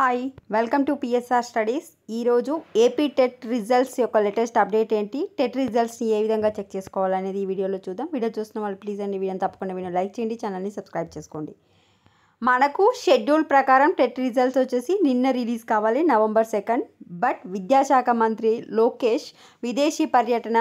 hi welcome to PSR studies ఈరోజు AP TET results యొక్క latest update ఏంటి TET రిజల్ట్స్ని e ఏ విధంగా చెక్ చేసుకోవాలనేది ఈ వీడియోలో చూద్దాం వీడియో చూసిన వాళ్ళు ప్లీజ్ అండి వీడియో తప్పకుండా వీడియో లైక్ చేయండి ఛానల్ని సబ్స్క్రైబ్ చేసుకోండి మనకు షెడ్యూల్ ప్రకారం టెట్ రిజల్ట్స్ e వచ్చేసి నిన్న రిలీజ్ కావాలి నవంబర్ సెకండ్ బట్ విద్యాశాఖ మంత్రి లోకేష్ విదేశీ పర్యటన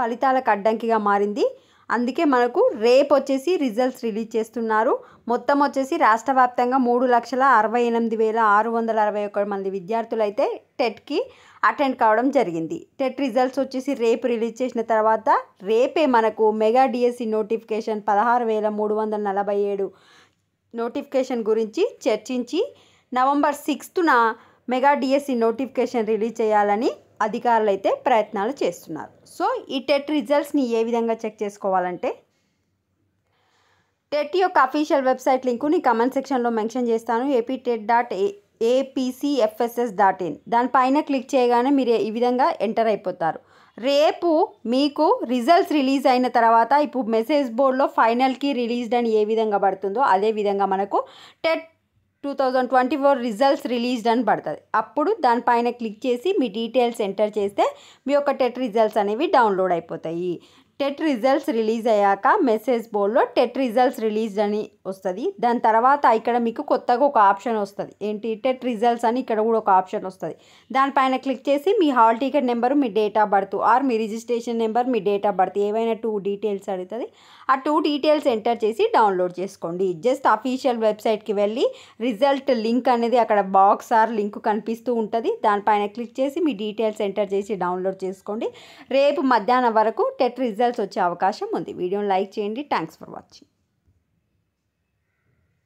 ఫలితాలకు అడ్డంకిగా మారింది అందుకే మనకు రేపు వచ్చేసి రిజల్ట్స్ రిలీజ్ చేస్తున్నారు మొత్తం వచ్చేసి రాష్ట్ర వ్యాప్తంగా మూడు లక్షల అరవై ఎనిమిది వేల ఆరు వందల అరవై ఒకటి మంది విద్యార్థులు అయితే టెట్కి అటెండ్ కావడం జరిగింది టెట్ రిజల్ట్స్ వచ్చేసి రేపు రిలీజ్ చేసిన తర్వాత రేపే మనకు మెగా డిఎస్సి నోటిఫికేషన్ e పదహారు వేల మూడు వందల నలభై ఏడు నోటిఫికేషన్ గురించి చర్చించి నవంబర్ సిక్స్త్న మెగా డిఎస్సి నోటిఫికేషన్ రిలీజ్ చేయాలని అధికారులు అయితే ప్రయత్నాలు చేస్తున్నారు సో ఈ టెట్ రిజల్ట్స్ని ఏ విధంగా చెక్ చేసుకోవాలంటే టెట్ యొక్క అఫీషియల్ వెబ్సైట్ లింకు నేను కమెంట్ సెక్షన్లో మెన్షన్ చేస్తాను AP TET dot APCFSS dot in దానిపైన క్లిక్ చేయగానే మీరు ఈ విధంగా ఎంటర్ అయిపోతారు రేపు మీకు రిజల్ట్స్ రిలీజ్ అయిన తర్వాత ఇప్పుడు మెసేజ్ బోర్డులో ఫైనల్కి రిలీజ్డ్ అని ఏ విధంగా పడుతుందో అదే విధంగా మనకు TET two thousand twenty four results released అని పడుతుంది అప్పుడు దానిపైన క్లిక్ చేసి మీ డీటెయిల్స్ ఎంటర్ చేస్తే మీ యొక్క టెట్ రిజల్ట్స్ అనేవి డౌన్లోడ్ అయిపోతాయి టెట్ రిజల్ట్స్ రిలీజ్ అయ్యాక మెసేజ్ బోర్డ్లో టెట్ రిజల్ట్స్ రిలీజ్ అని వస్తుంది దాని తర్వాత ఇక్కడ మీకు కొత్తగా ఒక ఆప్షన్ వస్తుంది ఏంటి టెట్ రిజల్ట్స్ అని ఇక్కడ కూడా ఒక ఆప్షన్ వస్తుంది దానిపైన క్లిక్ చేసి మీ హాల్ టికెట్ నెంబరు మీ డేట్ ఆఫ్ బర్త్ ఆర్ మీ రిజిస్ట్రేషన్ నెంబర్ మీ డేట్ ఆఫ్ బర్త్ ఏవైనా టూ డీటెయిల్స్ అడుగుతుంది ఆ టూ డీటెయిల్స్ ఎంటర్ చేసి డౌన్లోడ్ చేసుకోండి జస్ట్ అఫీషియల్ వెబ్సైట్కి వెళ్ళి రిజల్ట్ లింక్ అనేది అక్కడ బాక్స్ ఆర్ లింక్ కనిపిస్తూ ఉంటుంది దానిపైన క్లిక్ చేసి మీ డీటెయిల్స్ ఎంటర్ చేసి డౌన్లోడ్ చేసుకోండి రేపు మధ్యాహ్నం వరకు టెట్ రిజల్ట్ రిజల్ట్స్ వచ్చే అవకాశం ఉంది వీడియోని లైక్ చేయండి థ్యాంక్స్ ఫర్ వాచింగ్